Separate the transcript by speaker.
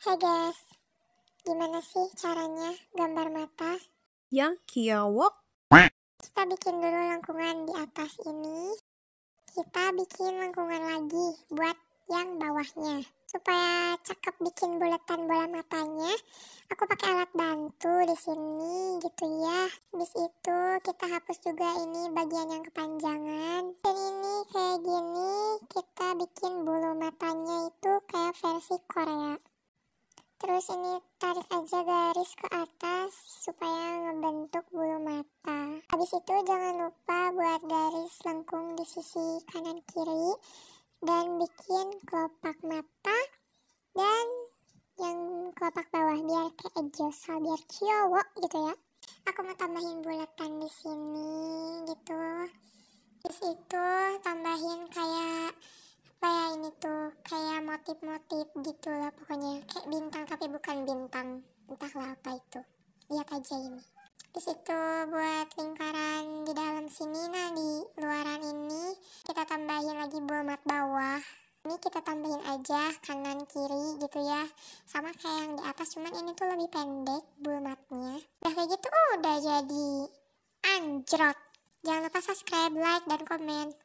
Speaker 1: Hai guys, gimana sih caranya gambar mata? Yang kiawok? Kita bikin dulu lengkungan di atas ini. Kita bikin lengkungan lagi buat yang bawahnya. Supaya cakep bikin bulatan bola matanya, aku pakai alat bantu di sini gitu ya. Habis itu kita hapus juga ini bagian yang kepanjangan. Dan ini kayak gini, kita bikin bulu matanya itu kayak versi Korea terus ini tarik aja garis ke atas supaya ngebentuk bulu mata habis itu jangan lupa buat garis lengkung di sisi kanan kiri dan bikin kelopak mata dan yang kelopak bawah biar kayak ejosa biar cowok gitu ya aku mau tambahin bulatan di sini gitu habis itu tambahin kayak motif-motif gitu lah pokoknya kayak bintang tapi bukan bintang entahlah apa itu lihat aja ini di situ buat lingkaran di dalam sini nah di luaran ini kita tambahin lagi buamat bawah ini kita tambahin aja kanan kiri gitu ya sama kayak yang di atas cuman ini tuh lebih pendek bulatnya udah kayak gitu udah jadi anjrot jangan lupa subscribe like dan komen